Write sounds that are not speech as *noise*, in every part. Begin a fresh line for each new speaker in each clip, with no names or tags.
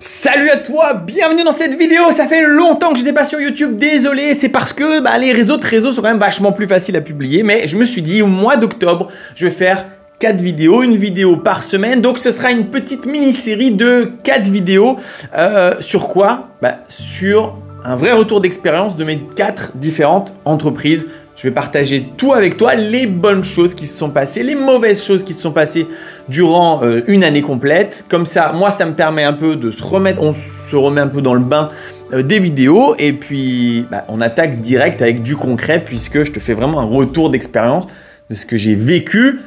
Salut à toi, bienvenue dans cette vidéo, ça fait longtemps que je n'étais pas sur YouTube, désolé, c'est parce que bah, les réseaux de réseaux sont quand même vachement plus faciles à publier, mais je me suis dit au mois d'octobre, je vais faire 4 vidéos, une vidéo par semaine, donc ce sera une petite mini-série de 4 vidéos, euh, sur quoi bah, Sur un vrai retour d'expérience de mes 4 différentes entreprises je vais partager tout avec toi, les bonnes choses qui se sont passées, les mauvaises choses qui se sont passées durant euh, une année complète. Comme ça, moi, ça me permet un peu de se remettre, on se remet un peu dans le bain euh, des vidéos et puis bah, on attaque direct avec du concret puisque je te fais vraiment un retour d'expérience de ce que j'ai vécu.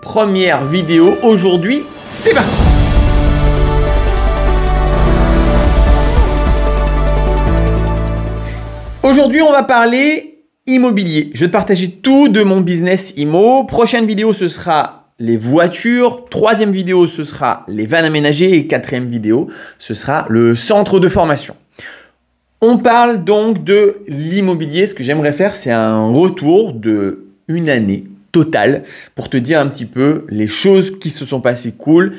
Première vidéo aujourd'hui, c'est parti Aujourd'hui, on va parler immobilier. Je vais te partager tout de mon business immo. Prochaine vidéo, ce sera les voitures. Troisième vidéo, ce sera les vannes aménagées. Et quatrième vidéo, ce sera le centre de formation. On parle donc de l'immobilier. Ce que j'aimerais faire, c'est un retour de une année totale pour te dire un petit peu les choses qui se sont passées cool,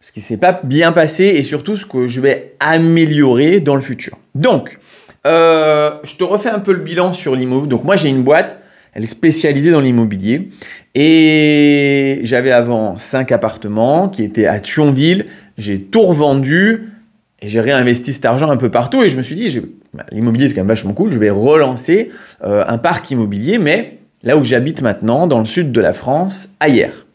ce qui s'est pas bien passé et surtout ce que je vais améliorer dans le futur. Donc, euh, je te refais un peu le bilan sur l'immobilier. Donc moi j'ai une boîte, elle est spécialisée dans l'immobilier. Et j'avais avant 5 appartements qui étaient à Thionville. J'ai tout revendu et j'ai réinvesti cet argent un peu partout. Et je me suis dit, bah, l'immobilier c'est quand même vachement cool, je vais relancer euh, un parc immobilier, mais là où j'habite maintenant, dans le sud de la France, ailleurs.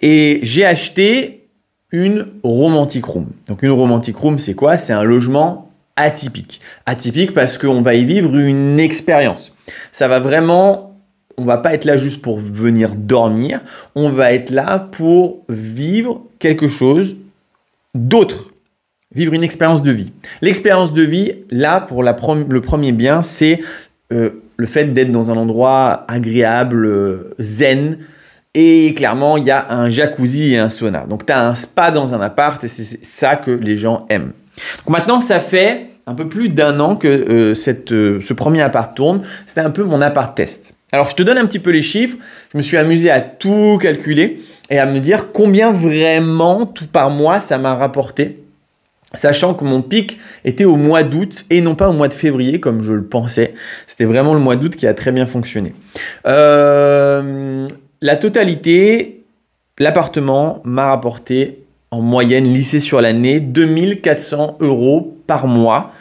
Et j'ai acheté une romantic room. Donc une romantic room, c'est quoi C'est un logement atypique. Atypique parce qu'on va y vivre une expérience. Ça va vraiment, on va pas être là juste pour venir dormir, on va être là pour vivre quelque chose d'autre. Vivre une expérience de vie. L'expérience de vie, là, pour la le premier bien, c'est euh, le fait d'être dans un endroit agréable, euh, zen, et clairement, il y a un jacuzzi et un sauna. Donc, tu as un spa dans un appart et c'est ça que les gens aiment. Donc, maintenant, ça fait un peu plus d'un an que euh, euh, ce premier appart tourne. C'était un peu mon appart test. Alors je te donne un petit peu les chiffres. Je me suis amusé à tout calculer et à me dire combien vraiment tout par mois ça m'a rapporté. Sachant que mon pic était au mois d'août et non pas au mois de février comme je le pensais. C'était vraiment le mois d'août qui a très bien fonctionné. Euh, la totalité, l'appartement m'a rapporté en moyenne lycée sur l'année 2400 euros par mois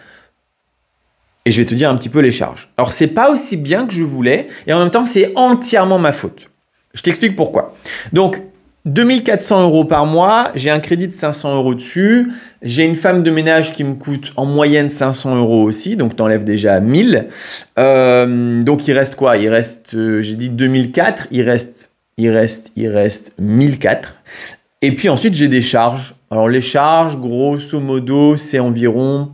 et je vais te dire un petit peu les charges. Alors c'est pas aussi bien que je voulais et en même temps c'est entièrement ma faute. Je t'explique pourquoi. Donc 2400 euros par mois, j'ai un crédit de 500 euros dessus, j'ai une femme de ménage qui me coûte en moyenne 500 euros aussi, donc t'enlèves déjà 1000. Euh, donc il reste quoi Il reste, euh, j'ai dit 2004, il reste, il reste, il reste 1004. Et puis ensuite j'ai des charges. Alors les charges, grosso modo, c'est environ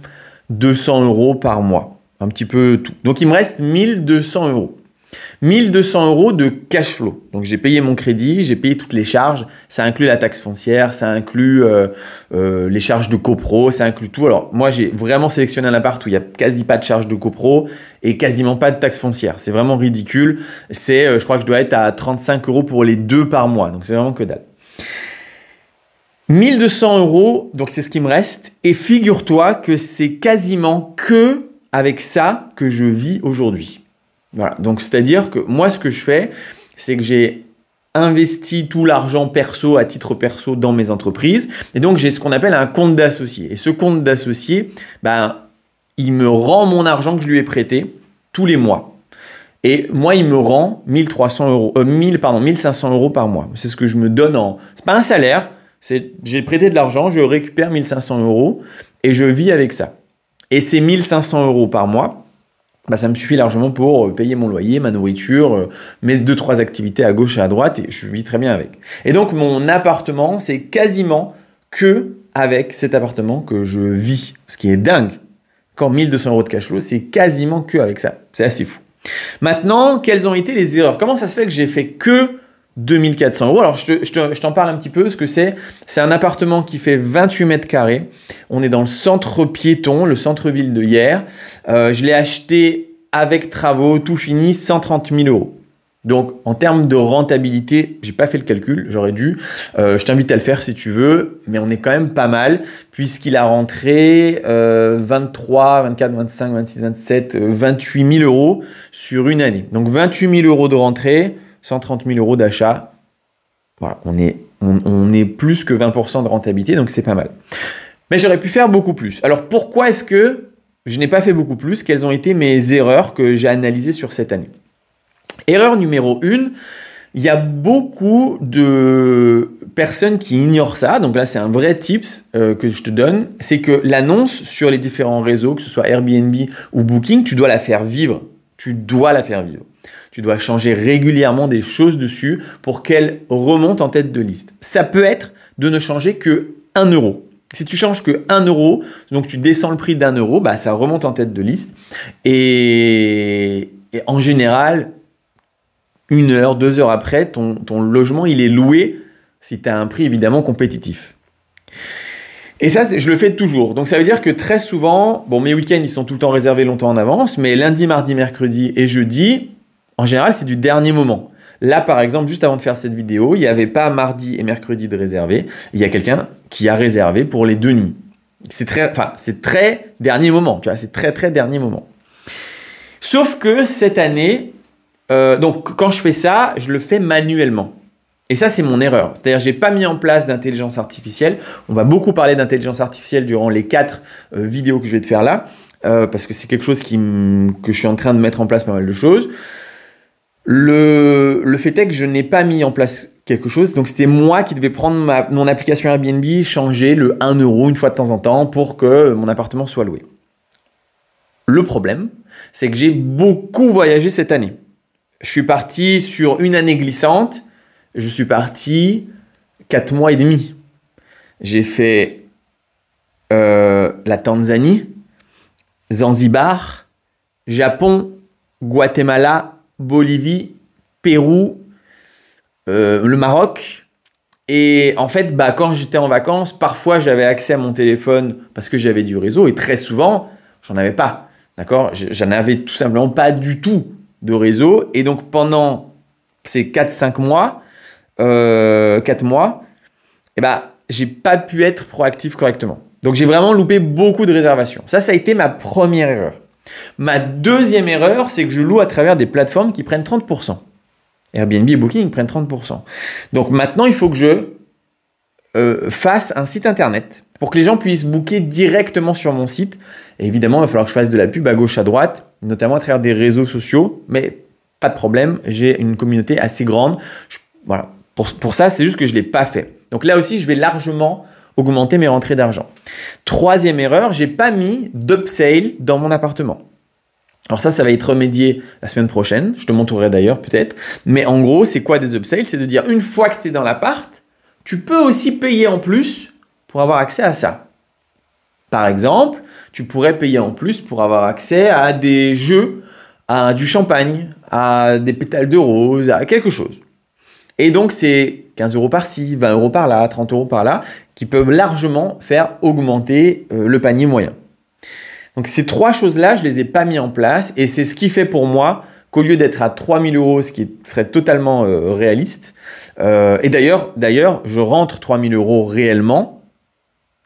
200 euros par mois un petit peu tout. Donc il me reste 1200 euros. 1200 euros de cash flow. Donc j'ai payé mon crédit, j'ai payé toutes les charges. Ça inclut la taxe foncière, ça inclut euh, euh, les charges de copro, ça inclut tout. Alors moi j'ai vraiment sélectionné un appart où il n'y a quasi pas de charges de copro et quasiment pas de taxe foncière. C'est vraiment ridicule. C'est, euh, je crois que je dois être à 35 euros pour les deux par mois. Donc c'est vraiment que dalle. 1200 euros, donc c'est ce qui me reste. Et figure-toi que c'est quasiment que avec ça que je vis aujourd'hui. Voilà. Donc, c'est-à-dire que moi, ce que je fais, c'est que j'ai investi tout l'argent perso, à titre perso, dans mes entreprises. Et donc, j'ai ce qu'on appelle un compte d'associé. Et ce compte d'associé, ben, il me rend mon argent que je lui ai prêté tous les mois. Et moi, il me rend 1300 euros, 1000, euh, pardon, 1500 euros par mois. C'est ce que je me donne en. C'est pas un salaire, c'est j'ai prêté de l'argent, je récupère 1500 euros et je vis avec ça et ces 1500 euros par mois, bah, ça me suffit largement pour euh, payer mon loyer, ma nourriture, euh, mes deux, trois activités à gauche et à droite, et je vis très bien avec. Et donc, mon appartement, c'est quasiment que avec cet appartement que je vis, ce qui est dingue. Quand 1200 euros de cash flow, c'est quasiment que avec ça. C'est assez fou. Maintenant, quelles ont été les erreurs Comment ça se fait que j'ai fait que 2400 euros. Alors, je, t'en parle un petit peu. Ce que c'est, c'est un appartement qui fait 28 mètres carrés. On est dans le centre piéton, le centre-ville de hier. Euh, je l'ai acheté avec travaux, tout fini, 130 000 euros. Donc, en termes de rentabilité, j'ai pas fait le calcul, j'aurais dû. Euh, je t'invite à le faire si tu veux, mais on est quand même pas mal puisqu'il a rentré 23, 24, 25, 26, 27, 28 000 euros sur une année. Donc, 28 000 euros de rentrée 130 000 euros d'achat. Voilà, on est, on, est plus que 20% de rentabilité, donc c'est pas mal. Mais j'aurais pu faire beaucoup plus. Alors pourquoi est-ce que je n'ai pas fait beaucoup plus Quelles ont été mes erreurs que j'ai analysées sur cette année Erreur numéro 1, il y a beaucoup de personnes qui ignorent ça. Donc là, c'est un vrai tips euh, que je te donne. C'est que l'annonce sur les différents réseaux, que ce soit Airbnb ou Booking, tu dois la faire vivre. Tu dois la faire vivre. Tu dois changer régulièrement des choses dessus pour qu'elles remontent en tête de liste. Ça peut être de ne changer que 1 euro. Si tu changes que 1 euro, donc tu descends le prix d'un euro, bah ça remonte en tête de liste. Et, en général, une heure, deux heures après, ton, ton logement, il est loué si tu as un prix évidemment compétitif. Et ça, je le fais toujours. Donc ça veut dire que très souvent, bon, mes week-ends, ils sont tout le temps réservés longtemps en avance, mais lundi, mardi, mercredi et jeudi, en général, c'est du dernier moment. Là, par exemple, juste avant de faire cette vidéo, il n'y avait pas mardi et mercredi de réservé. Il y a quelqu'un qui a réservé pour les deux nuits. C'est très, c'est très dernier moment, tu vois, c'est très très dernier moment. Sauf que cette année, euh, donc quand je fais ça, je le fais manuellement. Et ça, c'est mon erreur. C'est-à-dire, je n'ai pas mis en place d'intelligence artificielle. On va beaucoup parler d'intelligence artificielle durant les quatre euh, vidéos que je vais te faire là, euh, parce que c'est quelque chose que je suis en train de mettre en place pas mal de choses. Le, fait est que je n'ai pas mis en place quelque chose. Donc c'était moi qui devais prendre mon application Airbnb, changer le 1 euro une fois de temps en temps pour que mon appartement soit loué. Le problème, c'est que j'ai beaucoup voyagé cette année. Je suis parti sur une année glissante, je suis parti 4 mois et demi. J'ai fait euh, la Tanzanie, Zanzibar, Japon, Guatemala, Bolivie, Pérou, euh, le Maroc. Et en fait, bah, quand j'étais en vacances, parfois j'avais accès à mon téléphone parce que j'avais du réseau et très souvent, j'en avais pas. D'accord J'en avais tout simplement pas du tout de réseau. Et donc pendant ces 4-5 mois, euh, 4 mois, eh bah j'ai pas pu être proactif correctement. Donc j'ai vraiment loupé beaucoup de réservations. Ça, ça a été ma première erreur. Ma deuxième erreur, c'est que je loue à travers des plateformes qui prennent 30%. Airbnb et Booking prennent 30%. Donc maintenant, il faut que je euh, fasse un site internet pour que les gens puissent booker directement sur mon site. évidemment, il va falloir que je fasse de la pub à gauche, à droite, notamment à travers des réseaux sociaux. Mais pas de problème, j'ai une communauté assez grande. Pour, pour ça, c'est juste que je ne l'ai pas fait. Donc là aussi, je vais largement augmenter mes rentrées d'argent. Troisième erreur, j'ai pas mis d'upsale dans mon appartement. Alors ça, ça va être remédié la semaine prochaine. Je te montrerai d'ailleurs peut-être. Mais en gros, c'est quoi des upsales C'est de dire une fois que tu es dans l'appart, tu peux aussi payer en plus pour avoir accès à ça. Par exemple, tu pourrais payer en plus pour avoir accès à des jeux, à du champagne, à des pétales de rose, à quelque chose. Et donc c'est 15 euros par-ci, 20 euros par-là, 30 euros par-là, qui peuvent largement faire augmenter euh, le panier moyen. Donc ces trois choses-là, je ne les ai pas mis en place et c'est ce qui fait pour moi qu'au lieu d'être à 3000 euros, ce qui serait totalement euh, réaliste, euh, et d'ailleurs, d'ailleurs, je rentre 3000 euros réellement,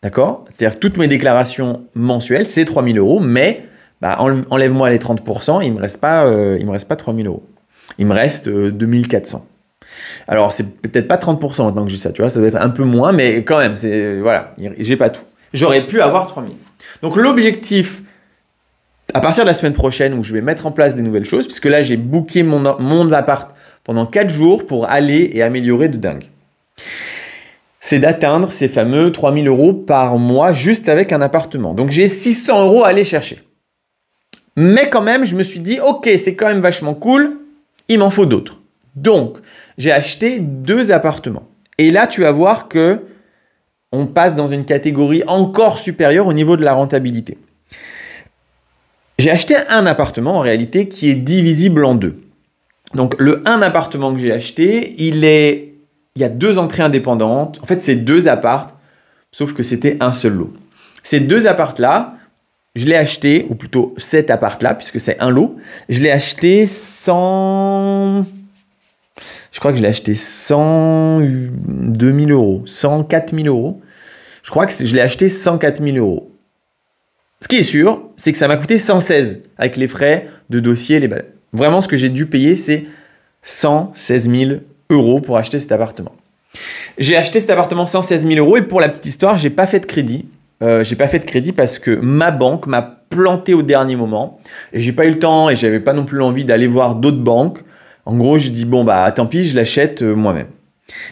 d'accord C'est-à-dire toutes mes déclarations mensuelles, c'est 3000 euros, mais bah, enlève-moi les 30%, il ne me reste pas, il me reste pas 3000 euros. Il me reste 2400. Alors, c'est peut-être pas 30% maintenant que j'ai ça, tu vois, ça doit être un peu moins, mais quand même, c'est euh, voilà, j'ai pas tout. J'aurais pu avoir 3000. Donc, l'objectif à partir de la semaine prochaine où je vais mettre en place des nouvelles choses, puisque là j'ai booké mon, mon appart pendant 4 jours pour aller et améliorer de dingue. C'est d'atteindre ces fameux 3000 euros par mois juste avec un appartement. Donc j'ai 600 euros à aller chercher. Mais quand même, je me suis dit, ok, c'est quand même vachement cool, il m'en faut d'autres. Donc, j'ai acheté deux appartements. Et là, tu vas voir que on passe dans une catégorie encore supérieure au niveau de la rentabilité. J'ai acheté un appartement en réalité qui est divisible en deux. Donc le un appartement que j'ai acheté, il est il y a deux entrées indépendantes. En fait, c'est deux appartes sauf que c'était un seul lot. Ces deux appartes là, je l'ai acheté ou plutôt cet appart là puisque c'est un lot, je l'ai acheté sans je crois que je l'ai acheté 102 000 euros, 104 000 euros. Je crois que je l'ai acheté 104 000 euros. Ce qui est sûr, c'est que ça m'a coûté 116 avec les frais de dossier, les balles. Vraiment, ce que j'ai dû payer, c'est 116 000 euros pour acheter cet appartement. J'ai acheté cet appartement 116 000 euros et pour la petite histoire, j'ai pas fait de crédit. Euh, j'ai pas fait de crédit parce que ma banque m'a planté au dernier moment et j'ai pas eu le temps et j'avais pas non plus l'envie d'aller voir d'autres banques. En gros, je dis bon bah tant pis, je l'achète euh, moi-même.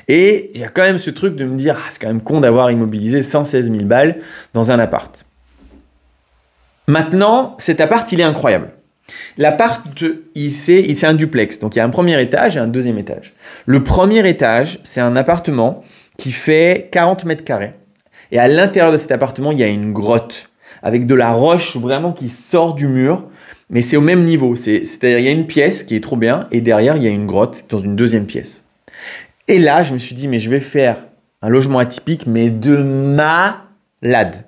Et il y a quand même ce truc de me dire ah, c'est quand même con d'avoir immobilisé 116 000 balles dans un appart. Maintenant, cet appart, il est incroyable. L'appart, il c'est un duplex. Donc il y a un premier étage et un deuxième étage. Le premier étage, c'est un appartement qui fait 40 mètres carrés. Et à l'intérieur de cet appartement, il y a une grotte avec de la roche vraiment qui sort du mur mais c'est au même niveau. C'est-à-dire, il y a une pièce qui est trop bien, et derrière, il y a une grotte dans une deuxième pièce. Et là, je me suis dit, mais je vais faire un logement atypique, mais de malade.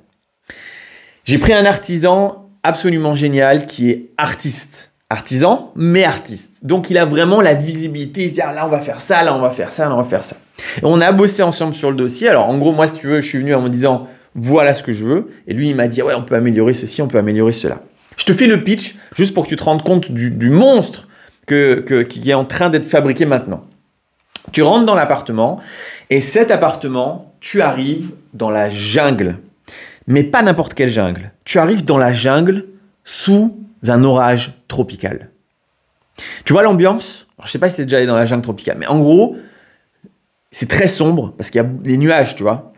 J'ai pris un artisan absolument génial qui est artiste. Artisan, mais artiste. Donc, il a vraiment la visibilité. Il se dit, ah, là, on va faire ça, là, on va faire ça, là, on va faire ça. Et on a bossé ensemble sur le dossier. Alors, en gros, moi, si tu veux, je suis venu en me disant, voilà ce que je veux. Et lui, il m'a dit, ouais, on peut améliorer ceci, on peut améliorer cela. Je te fais le pitch Juste pour que tu te rendes compte du, monstre que, qui est en train d'être fabriqué maintenant. Tu rentres dans l'appartement et cet appartement, tu arrives dans la jungle. Mais pas n'importe quelle jungle. Tu arrives dans la jungle sous un orage tropical. Tu vois l'ambiance Je Je sais pas si es déjà allé dans la jungle tropicale, mais en gros, c'est très sombre parce qu'il y a des nuages, tu vois.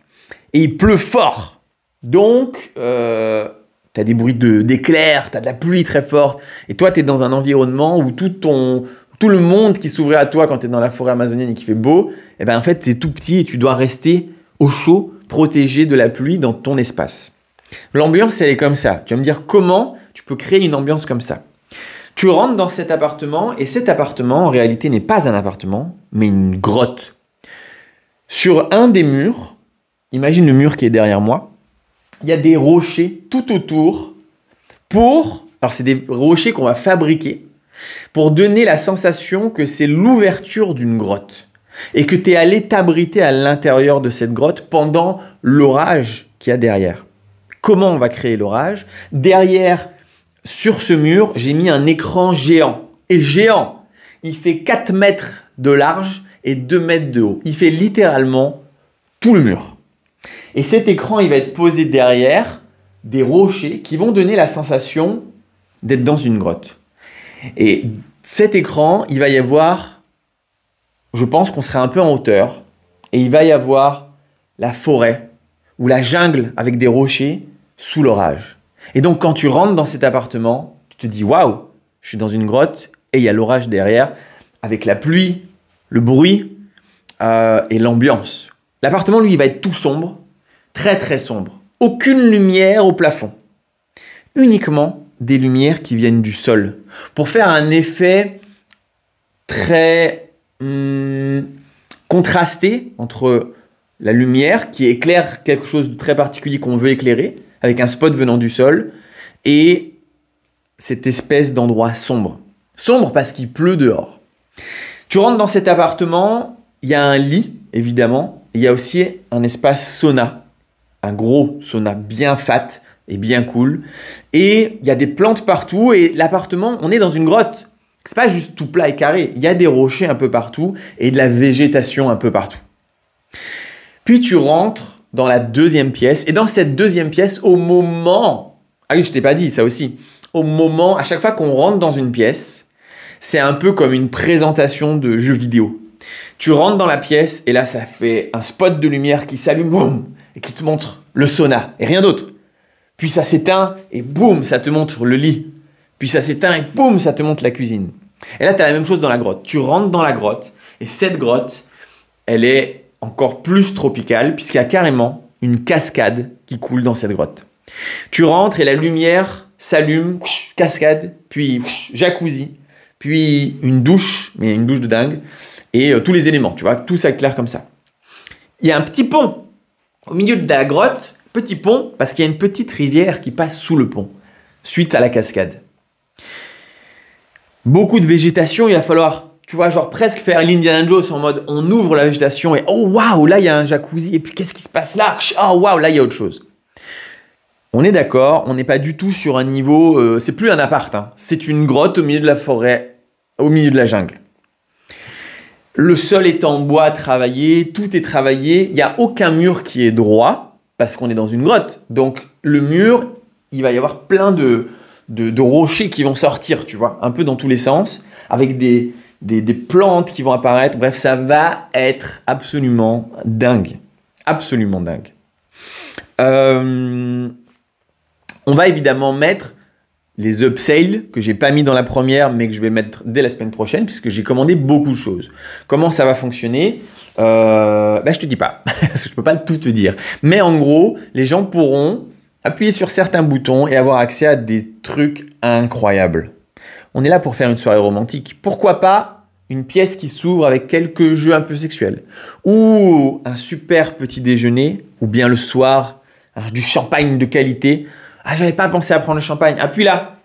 Et il pleut fort. Donc, euh, T'as des bruits d'éclairs, t'as de la pluie très forte. Et toi, tu es dans un environnement où tout ton, tout le monde qui s'ouvrait à toi quand t'es dans la forêt amazonienne et qui fait beau, et eh ben en fait, t'es tout petit et tu dois rester au chaud, protégé de la pluie dans ton espace. L'ambiance, elle est comme ça. Tu vas me dire comment tu peux créer une ambiance comme ça. Tu rentres dans cet appartement et cet appartement, en réalité, n'est pas un appartement, mais une grotte. Sur un des murs, imagine le mur qui est derrière moi, il y a des rochers tout autour pour, alors c'est des rochers qu'on va fabriquer, pour donner la sensation que c'est l'ouverture d'une grotte et que tu es allé t'abriter à l'intérieur de cette grotte pendant l'orage qu'il y a derrière. Comment on va créer l'orage Derrière, sur ce mur, j'ai mis un écran géant. Et géant, il fait 4 mètres de large et 2 mètres de haut. Il fait littéralement tout le mur. Et cet écran, il va être posé derrière des rochers qui vont donner la sensation d'être dans une grotte. Et cet écran, il va y avoir, je pense qu'on serait un peu en hauteur, et il va y avoir la forêt ou la jungle avec des rochers sous l'orage. Et donc quand tu rentres dans cet appartement, tu te dis waouh, je suis dans une grotte et il y a l'orage derrière avec la pluie, le bruit euh, et l'ambiance. L'appartement lui il va être tout sombre très très sombre. Aucune lumière au plafond. Uniquement des lumières qui viennent du sol. Pour faire un effet très hum, contrasté entre la lumière qui éclaire quelque chose de très particulier qu'on veut éclairer, avec un spot venant du sol, et cette espèce d'endroit sombre. Sombre parce qu'il pleut dehors. Tu rentres dans cet appartement, il y a un lit, évidemment, il y a aussi un espace sauna un gros sauna bien fat et bien cool. Et il y a des plantes partout et l'appartement, on est dans une grotte. C'est pas juste tout plat et carré, il y a des rochers un peu partout et de la végétation un peu partout. Puis tu rentres dans la deuxième pièce et dans cette deuxième pièce, au moment, ah oui, je t'ai pas dit ça aussi, au moment, à chaque fois qu'on rentre dans une pièce, c'est un peu comme une présentation de jeu vidéo. Tu rentres dans la pièce et là ça fait un spot de lumière qui s'allume, et qui te montre le sauna et rien d'autre. Puis ça s'éteint et boum, ça te montre le lit. Puis ça s'éteint et boum, ça te montre la cuisine. Et là, tu as la même chose dans la grotte. Tu rentres dans la grotte et cette grotte, elle est encore plus tropicale puisqu'il y a carrément une cascade qui coule dans cette grotte. Tu rentres et la lumière s'allume, cascade, puis jacuzzi, puis une douche, mais une douche de dingue, et euh, tous les éléments, tu vois, tout s'éclaire comme ça. Il y a un petit pont au milieu de la grotte, petit pont, parce qu'il y a une petite rivière qui passe sous le pont, suite à la cascade. Beaucoup de végétation, il va falloir, tu vois, genre presque faire l'Indiana Jones en mode on ouvre la végétation et oh waouh, là il y a un jacuzzi et puis qu'est-ce qui se passe là Oh waouh, là il y a autre chose. On est d'accord, on n'est pas du tout sur un niveau, euh, c'est plus un appart, hein. c'est une grotte au milieu de la forêt, au milieu de la jungle. Le sol est en bois travaillé, tout est travaillé, il n'y a aucun mur qui est droit parce qu'on est dans une grotte. Donc le mur, il va y avoir plein de, de, rochers qui vont sortir, tu vois, un peu dans tous les sens, avec des, des, plantes qui vont apparaître. Bref, ça va être absolument dingue. Absolument dingue. Euh, on va évidemment mettre les upsales que j'ai pas mis dans la première mais que je vais mettre dès la semaine prochaine puisque j'ai commandé beaucoup de choses. Comment ça va fonctionner euh, ne bah, Je te dis pas *laughs* parce que je peux pas tout te dire. Mais en gros, les gens pourront appuyer sur certains boutons et avoir accès à des trucs incroyables. On est là pour faire une soirée romantique. Pourquoi pas une pièce qui s'ouvre avec quelques jeux un peu sexuels ou un super petit déjeuner ou bien le soir du champagne de qualité ah, j'avais pas pensé à prendre le champagne. Appuie ah, là.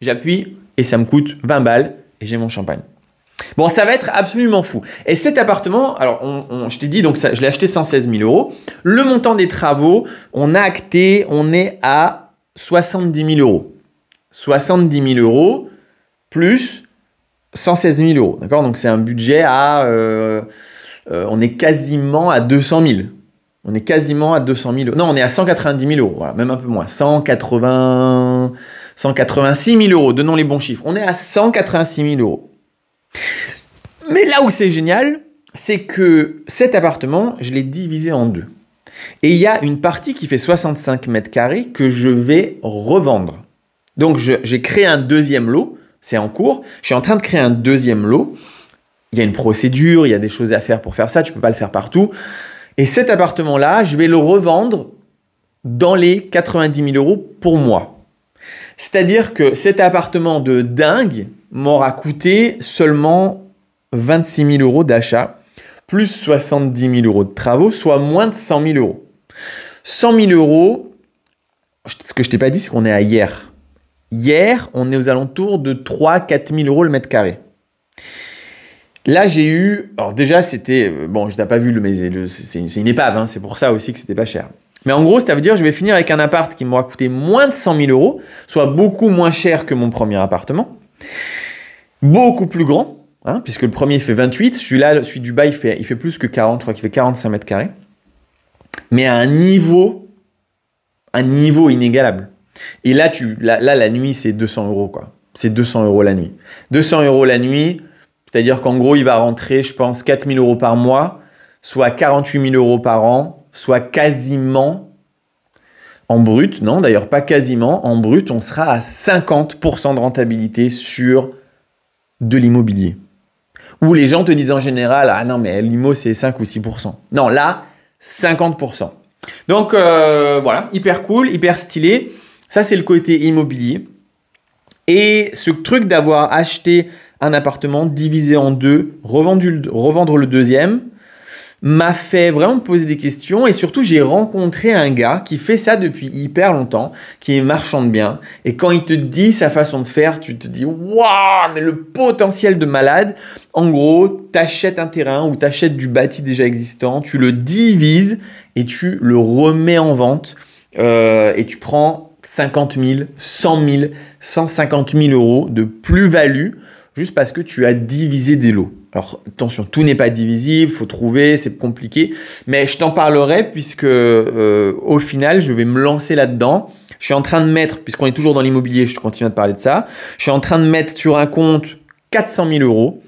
J'appuie et ça me coûte 20 balles et j'ai mon champagne. Bon, ça va être absolument fou. Et cet appartement, alors je t'ai dit, donc ça, je l'ai acheté 116 000 euros. Le montant des travaux, on a acté, on est à 70 000 euros. 70 000 euros plus 116 000 euros. D'accord Donc c'est un budget à... Euh, euh, on est quasiment à 200 000. On est quasiment à 200 000 euros. Non, on est à 190 000 euros, même un peu moins. 180, 186 000 euros, donnons les bons chiffres. On est à 186 000 euros. Mais là où c'est génial, c'est que cet appartement, je l'ai divisé en deux. Et il y a une partie qui fait 65 mètres carrés que je vais revendre. Donc j'ai créé un deuxième lot, c'est en cours. Je suis en train de créer un deuxième lot. Il y a une procédure, il y a des choses à faire pour faire ça, tu ne peux pas le faire partout. Et cet appartement-là, je vais le revendre dans les 90 000 euros pour moi. C'est-à-dire que cet appartement de dingue m'aura coûté seulement 26 000 euros d'achat, plus 70 000 euros de travaux, soit moins de 100 000 euros. 100 000 euros, ce que je ne t'ai pas dit, c'est qu'on est à hier. Hier, on est aux alentours de 3-4 000 euros le mètre carré. Là, j'ai eu. Alors, déjà, c'était. Euh, bon, je t'ai pas vu, le, mais c'est une, épave, hein, c'est pour ça aussi que c'était pas cher. Mais en gros, ça veut dire je vais finir avec un appart qui m'aura coûté moins de 100 000 euros, soit beaucoup moins cher que mon premier appartement, beaucoup plus grand, hein, puisque le premier fait 28, celui-là, celui du bas, il fait, il fait plus que 40, je crois qu'il fait 45 mètres carrés, mais à un niveau, un niveau inégalable. Et là, tu, là, là la nuit, c'est 200 euros, quoi. C'est 200 euros la nuit. 200 euros la nuit, c'est-à-dire qu'en gros, il va rentrer, je pense, 4 000 euros par mois, soit 48 000 euros par an, soit quasiment en brut, non d'ailleurs pas quasiment, en brut, on sera à 50% de rentabilité sur de l'immobilier. Où les gens te disent en général, ah non mais l'immobilier, c'est 5 ou 6%. Non, là, 50%. Donc euh, voilà, hyper cool, hyper stylé. Ça c'est le côté immobilier. Et ce truc d'avoir acheté un appartement divisé en deux, revendre le deuxième, m'a fait vraiment poser des questions et surtout j'ai rencontré un gars qui fait ça depuis hyper longtemps, qui est marchand de biens et quand il te dit sa façon de faire, tu te dis waouh mais le potentiel de malade. En gros, tu achètes un terrain ou tu achètes du bâti déjà existant, tu le divises et tu le remets en vente euh, et tu prends 50 000, 100 000, 150 000 euros de plus-value juste parce que tu as divisé des lots. Alors attention, tout n'est pas divisible, faut trouver, c'est compliqué, mais je t'en parlerai puisque euh, au final, je vais me lancer là-dedans. Je suis en train de mettre, puisqu'on est toujours dans l'immobilier, je continue à te parler de ça, je suis en train de mettre sur un compte 400 000 euros.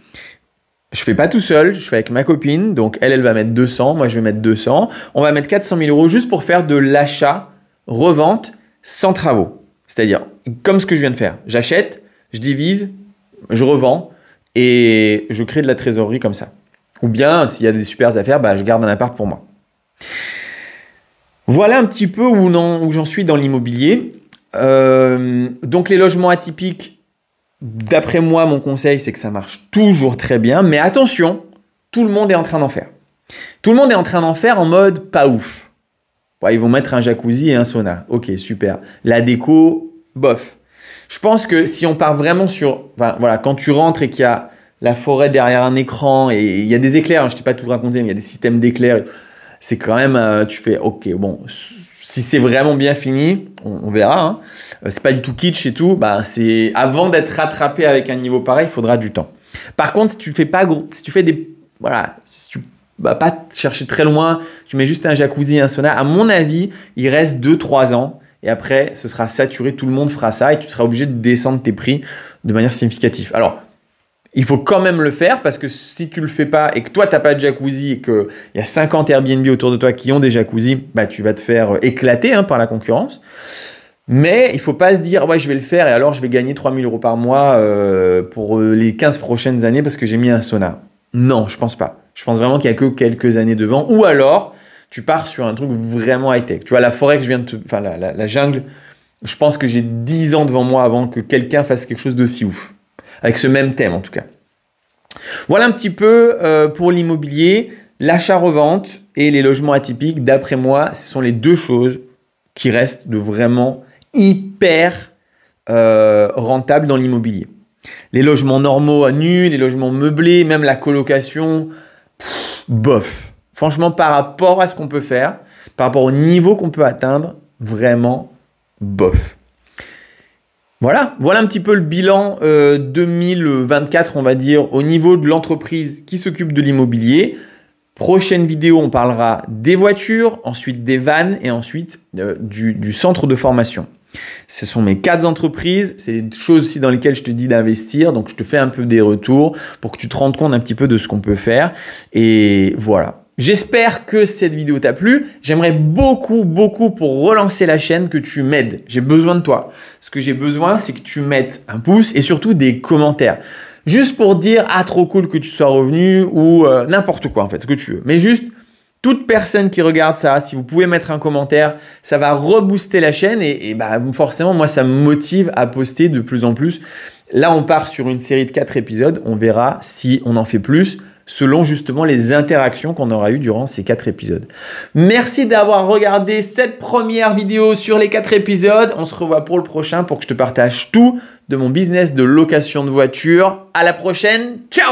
Je fais pas tout seul, je fais avec ma copine, donc elle, elle va mettre 200, moi je vais mettre 200. On va mettre 400 000 euros juste pour faire de l'achat, revente, sans travaux. C'est-à-dire, comme ce que je viens de faire, j'achète, je divise, je revends et je crée de la trésorerie comme ça. Ou bien, s'il y a des super affaires, bah, je garde un appart pour moi. Voilà un petit peu où, où j'en suis dans l'immobilier. Euh, donc les logements atypiques, d'après moi, mon conseil, c'est que ça marche toujours très bien. Mais attention, tout le monde est en train d'en faire. Tout le monde est en train d'en faire en mode pas ouf. ils vont mettre un jacuzzi et un sauna. Ok, super. La déco, bof. Je pense que si on part vraiment sur, voilà, quand tu rentres et qu'il y a la forêt derrière un écran et il y a des éclairs, je hein, je t'ai pas tout raconté, mais il y a des systèmes d'éclairs. C'est quand même, euh, tu fais, ok, bon, si c'est vraiment bien fini, on, verra. Hein. Euh, c'est pas du tout kitsch et tout. Bah, c'est avant d'être rattrapé avec un niveau pareil, il faudra du temps. Par contre, si tu fais pas gros, si tu fais des, voilà, si tu vas pas chercher très loin, tu mets juste un jacuzzi, un sauna. À mon avis, il reste 2-3 ans et après, ce sera saturé, tout le monde fera ça et tu seras obligé de descendre tes prix de manière significative. Alors, il faut quand même le faire parce que si tu le fais pas et que toi tu t'as pas de jacuzzi et qu'il y a 50 Airbnb autour de toi qui ont des jacuzzi, bah tu vas te faire euh, éclater hein, par la concurrence. Mais il faut pas se dire ouais je vais le faire et alors je vais gagner 3000 euros par mois euh, pour euh, les 15 prochaines années parce que j'ai mis un sauna. Non, je pense pas. Je pense vraiment qu'il y a que quelques années devant. Ou alors, tu pars sur un truc vraiment high-tech. Tu vois, la forêt que je viens de te... Enfin, la, jungle, je pense que j'ai 10 ans devant moi avant que quelqu'un fasse quelque chose d'aussi ouf. Avec ce même thème, en tout cas. Voilà un petit peu euh, pour l'immobilier. L'achat-revente et les logements atypiques, d'après moi, ce sont les deux choses qui restent de vraiment hyper euh, rentables dans l'immobilier. Les logements normaux à nu, les logements meublés, même la colocation, bof. Franchement, par rapport à ce qu'on peut faire, par rapport au niveau qu'on peut atteindre, vraiment bof. Voilà, voilà un petit peu le bilan 2024, euh, on va dire, au niveau de l'entreprise qui s'occupe de l'immobilier. Prochaine vidéo, on parlera des voitures, ensuite des vannes et ensuite euh, du, du centre de formation. Ce sont mes quatre entreprises, c'est des choses aussi dans lesquelles je te dis d'investir, donc je te fais un peu des retours pour que tu te rendes compte un petit peu de ce qu'on peut faire. Et voilà, J'espère que cette vidéo t'a plu. J'aimerais beaucoup, beaucoup pour relancer la chaîne que tu m'aides. J'ai besoin de toi. Ce que j'ai besoin, c'est que tu mettes un pouce et surtout des commentaires. Juste pour dire, ah, trop cool que tu sois revenu ou euh, n'importe quoi en fait, ce que tu veux. Mais juste, toute personne qui regarde ça, si vous pouvez mettre un commentaire, ça va rebooster la chaîne et, bah, forcément, moi, ça me motive à poster de plus en plus. Là, on part sur une série de quatre épisodes. On verra si on en fait plus selon justement les interactions qu'on aura eues durant ces quatre épisodes. Merci d'avoir regardé cette première vidéo sur les quatre épisodes. On se revoit pour le prochain pour que je te partage tout de mon business de location de voiture. À la prochaine. Ciao